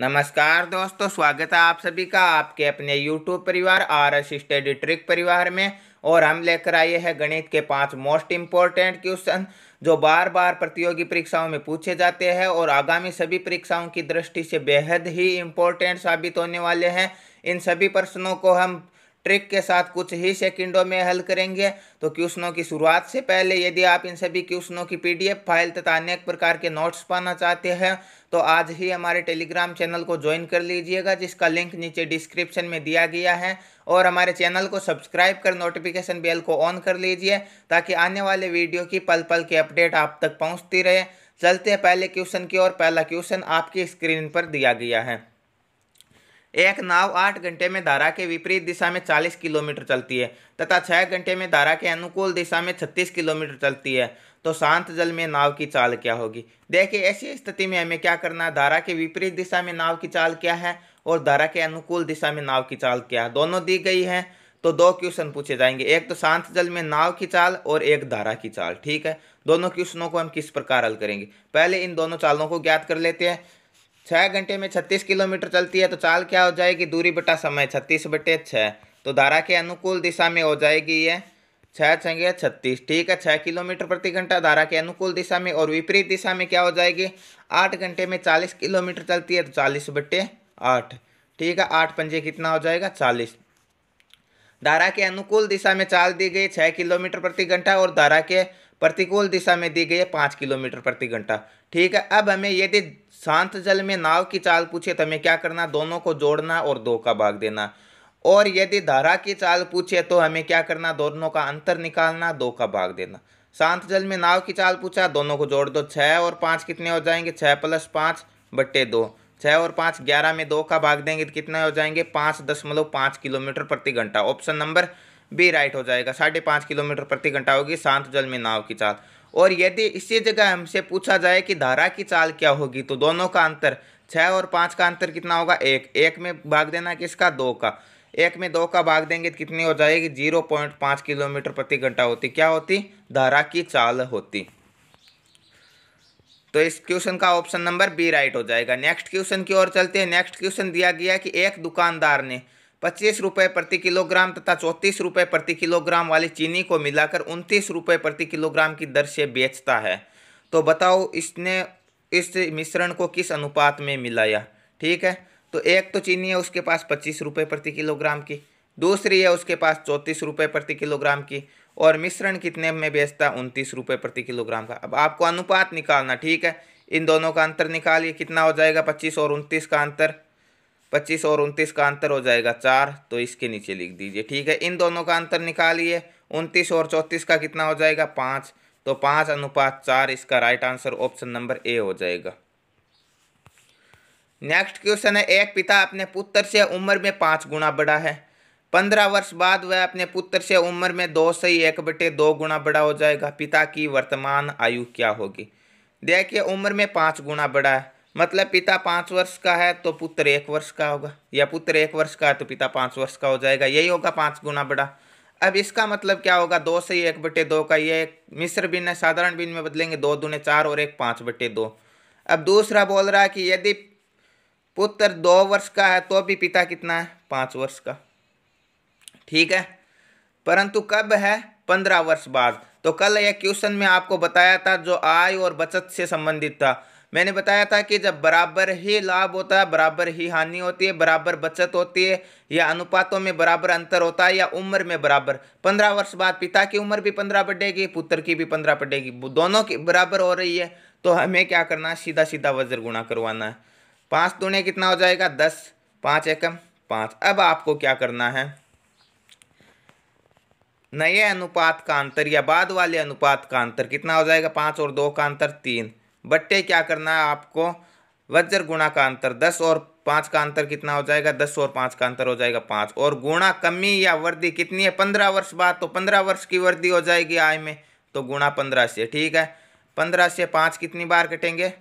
नमस्कार दोस्तों स्वागत है आप सभी का आपके अपने YouTube परिवार आर एस स्टडी ट्रिक परिवार में और हम लेकर आए हैं गणित के पांच मोस्ट इम्पोर्टेंट क्वेश्चन जो बार बार प्रतियोगी परीक्षाओं में पूछे जाते हैं और आगामी सभी परीक्षाओं की दृष्टि से बेहद ही इम्पोर्टेंट साबित होने वाले हैं इन सभी प्रश्नों को हम ट्रिक के साथ कुछ ही सेकंडों में हल करेंगे तो क्वेश्चनों की शुरुआत से पहले यदि आप इन सभी क्वेश्चनों की पीडीएफ फाइल तथा अनेक प्रकार के नोट्स पाना चाहते हैं तो आज ही हमारे टेलीग्राम चैनल को ज्वाइन कर लीजिएगा जिसका लिंक नीचे डिस्क्रिप्शन में दिया गया है और हमारे चैनल को सब्सक्राइब कर नोटिफिकेशन बेल को ऑन कर लीजिए ताकि आने वाले वीडियो की पल पल की अपडेट आप तक पहुँचती रहे चलते हैं पहले क्वेश्चन की ओर पहला क्वेश्चन आपकी स्क्रीन पर दिया गया है एक नाव आठ घंटे में धारा के विपरीत दिशा में चालीस किलोमीटर चलती है तथा छः घंटे में धारा के अनुकूल दिशा में छत्तीस किलोमीटर चलती है तो शांत जल में नाव की चाल क्या होगी देखिए ऐसी स्थिति में हमें क्या करना है धारा के विपरीत दिशा में नाव की चाल क्या है और धारा के अनुकूल दिशा में नाव की चाल क्या है दोनों दी गई है तो दो क्वेश्चन पूछे जाएंगे एक तो शांत जल में नाव की चाल और एक धारा की चाल ठीक है दोनों क्वेश्चनों को हम किस प्रकार हल करेंगे पहले इन दोनों चालों को ज्ञात कर लेते हैं छः घंटे में छत्तीस किलोमीटर चलती है तो चाल क्या हो जाएगी दूरी बटा समय छत्तीस बटे छः तो धारा के अनुकूल दिशा में हो जाएगी ये छः छंगे छत्तीस ठीक है छः किलोमीटर प्रति घंटा धारा के अनुकूल दिशा में और विपरीत दिशा में क्या हो जाएगी आठ घंटे में चालीस किलोमीटर चलती है तो चालीस बटे आठ ठीक है आठ पंजे कितना हो जाएगा चालीस धारा के अनुकूल दिशा में चाल दी गई छः किलोमीटर प्रति घंटा और धारा के प्रतिकूल दिशा में दी गई है पाँच किलोमीटर प्रति घंटा ठीक है अब हमें यदि शांत जल में नाव की चाल पूछे तो हमें क्या करना दोनों को जोड़ना और दो का भाग देना और यदि धारा की चाल पूछे तो हमें क्या करना दोनों का अंतर निकालना दो का भाग देना शांत जल में नाव की चाल पूछा दोनों को जोड़ दो छः और पाँच कितने हो जाएंगे छः प्लस पाँच बट्टे दो छः और पाँच ग्यारह में दो का भाग देंगे तो कितने हो जाएंगे पाँच दशमलव पाँच किलोमीटर प्रति घंटा ऑप्शन नंबर बी राइट हो जाएगा साढ़े पाँच किलोमीटर प्रति घंटा होगी शांत जल में नाव की चाल और यदि इसी जगह हमसे पूछा जाए कि धारा की चाल क्या होगी तो दोनों का अंतर छः और पाँच का अंतर कितना होगा एक एक में भाग देना किसका दो का एक में दो का भाग देंगे तो कितनी हो जाएगी जीरो पॉइंट पाँच किलोमीटर प्रति घंटा होती क्या होती धारा की चाल होती तो इस क्वेश्चन का ऑप्शन नंबर बी राइट हो जाएगा नेक्स्ट क्वेश्चन की ओर चलते हैं नेक्स्ट क्वेश्चन दिया गया कि एक दुकानदार ने पच्चीस रुपये प्रति किलोग्राम तथा चौंतीस रुपये प्रति किलोग्राम वाली चीनी को मिलाकर उनतीस रुपये प्रति किलोग्राम की दर से बेचता है तो बताओ इसने इस मिश्रण को किस अनुपात में मिलाया ठीक है तो एक तो चीनी है उसके पास पच्चीस रुपये प्रति किलोग्राम की दूसरी है उसके पास चौंतीस रुपये प्रति किलोग्राम की और मिश्रण कितने में बेचता है उनतीस रुपये प्रति किलोग्राम का अब आपको अनुपात निकालना ठीक है इन दोनों का अंतर निकालिए कितना हो जाएगा पच्चीस और उनतीस का अंतर पच्चीस और उनतीस का अंतर हो जाएगा चार तो इसके नीचे लिख दीजिए ठीक है इन दोनों का अंतर निकालिए उनतीस और चौंतीस का कितना हो जाएगा पाँच तो पाँच अनुपात चार इसका right answer option number A हो जाएगा नेक्स्ट क्वेश्चन है एक पिता अपने पुत्र से उम्र में पाँच गुना बड़ा है पंद्रह वर्ष बाद वह अपने पुत्र से उम्र में दो से ही एक बटे दो गुना बड़ा हो जाएगा पिता की वर्तमान आयु क्या होगी देखिए उम्र में पाँच गुना बड़ा है मतलब पिता पाँच वर्ष का है तो पुत्र एक वर्ष का होगा या पुत्र एक वर्ष का है तो पिता पाँच वर्ष का हो जाएगा यही होगा पाँच गुना बड़ा अब इसका मतलब क्या होगा दो से एक बटे दो का ये मिश्र बिन है साधारण बिन में बदलेंगे दो दूने चार और एक पाँच बटे दो अब दूसरा बोल रहा है कि यदि पुत्र दो वर्ष का है तो भी पिता कितना है पाँच वर्ष का ठीक है परंतु कब है पंद्रह वर्ष बाद तो कल एक क्वेश्चन में आपको बताया था जो आय और बचत से संबंधित था मैंने बताया था कि जब बराबर ही लाभ होता है बराबर ही हानि होती है बराबर बचत होती है या अनुपातों में बराबर अंतर होता है या उम्र में बराबर पंद्रह वर्ष बाद पिता की उम्र भी पंद्रह बढ़ेगी पुत्र की भी पंद्रह बढ़ेगी दोनों की बराबर हो रही है तो हमें क्या करना है सीधा सीधा वज्र गुणा करवाना है पाँच दुणे कितना हो जाएगा दस पाँच एकम पाँच अब आपको क्या करना है नए अनुपात का अंतर या बाद वाले अनुपात का अंतर कितना हो जाएगा पाँच और दो का अंतर तीन बट्टे क्या करना है आपको वज्र गुणा का अंतर दस और पाँच का अंतर कितना हो जाएगा दस और पाँच का अंतर हो जाएगा पाँच और गुणा कमी या वर्दी कितनी है पंद्रह वर्ष बाद तो पंद्रह वर्ष की वर्दी हो जाएगी आय में तो गुणा पंद्रह से ठीक है पंद्रह से पाँच कितनी बार कटेंगे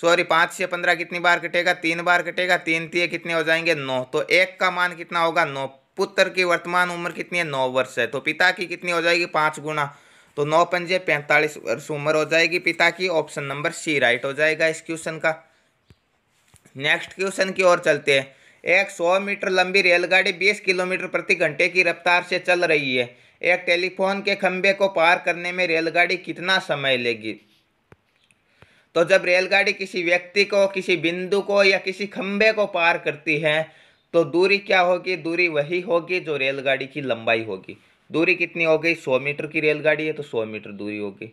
सॉरी पाँच से पंद्रह कितनी बार कटेगा तीन बार कटेगा तीन तीय कितने हो जाएंगे नौ तो एक का मान कितना होगा नौ पुत्र की वर्तमान उम्र कितनी है नौ वर्ष है तो पिता की कितनी हो जाएगी पाँच गुणा तो नौ पंजे पैंतालीस वर्ष उम्र हो जाएगी पिता की ऑप्शन नंबर सी राइट हो जाएगा इस क्वेश्चन का नेक्स्ट क्वेश्चन की ओर चलते हैं एक सौ मीटर लंबी रेलगाड़ी बीस किलोमीटर प्रति घंटे की रफ्तार से चल रही है एक टेलीफोन के खंभे को पार करने में रेलगाड़ी कितना समय लेगी तो जब रेलगाड़ी किसी व्यक्ति को किसी बिंदु को या किसी खंभे को पार करती है तो दूरी क्या होगी दूरी वही होगी जो रेलगाड़ी की लंबाई होगी दूरी कितनी हो गई सौ मीटर की रेलगाड़ी है तो सौ मीटर दूरी होगी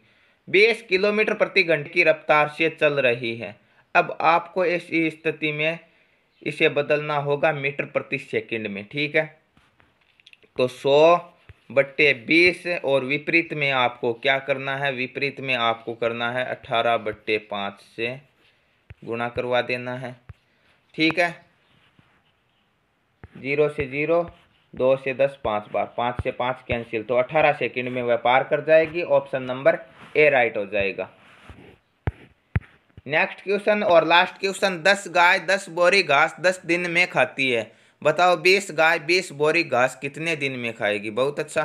बीस किलोमीटर प्रति घंटे की रफ्तार से चल रही है अब आपको इस स्थिति में इसे बदलना होगा मीटर प्रति सेकंड में ठीक है तो सौ बट्टे बीस और विपरीत में आपको क्या करना है विपरीत में आपको करना है अठारह बट्टे पाँच से गुणा करवा देना है ठीक है जीरो से जीरो दो से दस पाँच बार पाँच से पाँच कैंसिल तो अठारह सेकेंड में वह पार कर जाएगी ऑप्शन नंबर ए राइट हो जाएगा नेक्स्ट क्वेश्चन और लास्ट क्वेश्चन दस गाय दस बोरी घास दस दिन में खाती है बताओ बीस गाय बीस बोरी घास कितने दिन में खाएगी बहुत अच्छा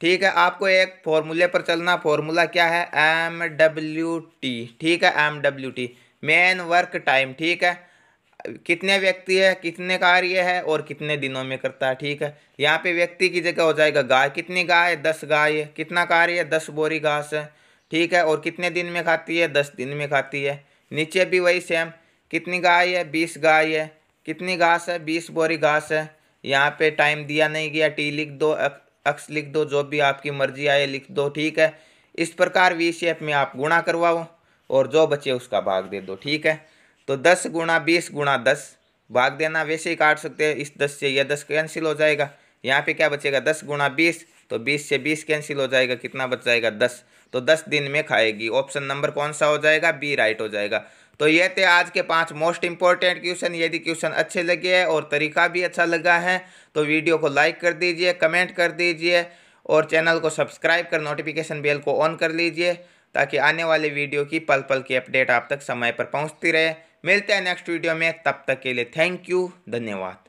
ठीक है आपको एक फॉर्मूले पर चलना फॉर्मूला क्या है एम डब्ल्यू टी ठीक है M W T men work time ठीक है कितने व्यक्ति है कितने कार्य है और कितने दिनों में करता है ठीक है यहाँ पे व्यक्ति की जगह हो जाएगा गाय कितनी गाय है दस गाय है कितना कार्य है दस बोरी घास है ठीक है और कितने दिन में खाती है दस दिन में खाती है नीचे भी वही सेम कितनी गाय है बीस गाय है कितनी घास है बीस बोरी घास है यहाँ पे टाइम दिया नहीं गया टी लिख दो अक्स लिख दो जो भी आपकी मर्जी आए लिख दो ठीक है इस प्रकार वी शेप में आप गुणा करवाओ और जो बचे उसका भाग दे दो ठीक है तो दस गुणा बीस गुणा दस भाग देना वैसे ही काट सकते हैं इस दस से यह दस कैंसिल हो जाएगा यहाँ पे क्या बचेगा दस गुणा बीस तो बीस से बीस कैंसिल हो जाएगा कितना बच जाएगा दस तो दस दिन में खाएगी ऑप्शन नंबर कौन सा हो जाएगा बी राइट हो जाएगा तो ये थे आज के पांच मोस्ट इंपॉर्टेंट क्वेश्चन यदि क्वेश्चन अच्छे लगे हैं और तरीका भी अच्छा लगा है तो वीडियो को लाइक कर दीजिए कमेंट कर दीजिए और चैनल को सब्सक्राइब कर नोटिफिकेशन बेल को ऑन कर लीजिए ताकि आने वाले वीडियो की पल पल की अपडेट आप तक समय पर पहुंचती रहे मिलते हैं नेक्स्ट वीडियो में तब तक के लिए थैंक यू धन्यवाद